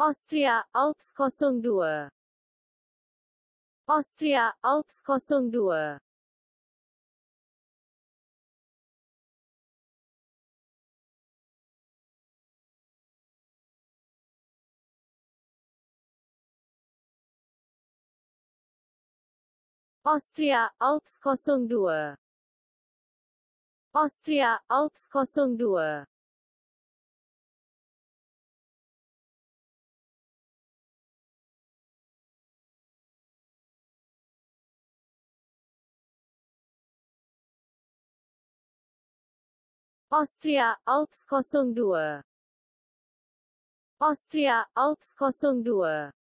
Austria, Alps 02. Austria, Alps 02. Austria, Alps 02. Austria, Alps 02. Austria, Alps 02. Austria, Alps 02.